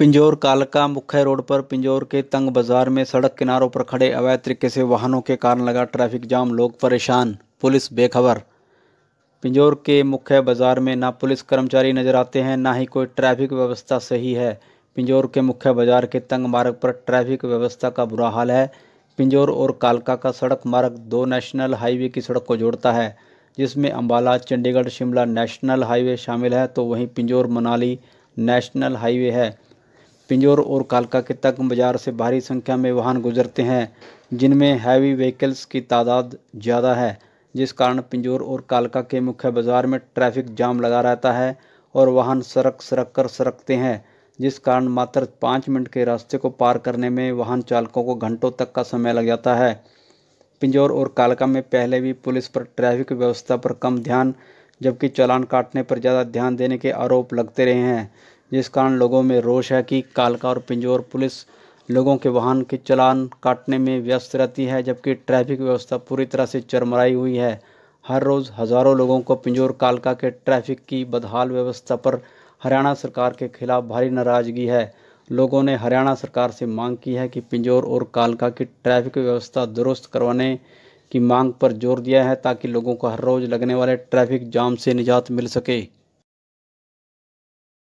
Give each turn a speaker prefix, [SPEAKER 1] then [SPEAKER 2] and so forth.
[SPEAKER 1] पिंजौर कालका मुख्य रोड पर पिंजौर के तंग बाजार में सड़क किनारों पर खड़े अवैध तरीके से वाहनों के कारण लगा ट्रैफिक जाम लोग परेशान पुलिस बेखबर पिंजौर के मुख्य बाजार में ना पुलिस कर्मचारी नजर आते हैं ना ही कोई ट्रैफिक व्यवस्था सही है पिंजौर के मुख्य बाजार के तंग मार्ग पर ट्रैफिक व्यवस्था का बुरा हाल है पिंजौर और कालका का सड़क मार्ग दो नेशनल हाईवे की सड़क को जोड़ता है जिसमें अम्बाला चंडीगढ़ शिमला नेशनल हाईवे शामिल है तो वहीं पिंजौर मनाली नेशनल हाईवे है पिंजौर और कालका के तक बाजार से भारी संख्या में वाहन गुजरते हैं जिनमें हैवी व्हीकल्स की तादाद ज़्यादा है जिस कारण पिंजौर और कालका के मुख्य बाज़ार में ट्रैफिक जाम लगा रहता है और वाहन सड़क सड़क कर सरकते हैं जिस कारण मात्र पाँच मिनट के रास्ते को पार करने में वाहन चालकों को घंटों तक का समय लग जाता है पिंजौर और कालका में पहले भी पुलिस पर ट्रैफिक व्यवस्था पर कम ध्यान जबकि चालान काटने पर ज़्यादा ध्यान देने के आरोप लगते रहे हैं जिस कारण लोगों में रोष है कि कालका और पिंजौर पुलिस लोगों के वाहन के चलान काटने में व्यस्त रहती है जबकि ट्रैफिक व्यवस्था पूरी तरह से चरमराई हुई है हर रोज़ हज़ारों लोगों को पिंजौर कालका के ट्रैफिक की बदहाल व्यवस्था पर हरियाणा सरकार के खिलाफ भारी नाराज़गी है लोगों ने हरियाणा सरकार से मांग की है कि पिंजौर और कालका की ट्रैफिक व्यवस्था दुरुस्त करवाने की मांग पर जोर दिया है ताकि लोगों को हर रोज़ लगने वाले ट्रैफिक जाम से निजात मिल सके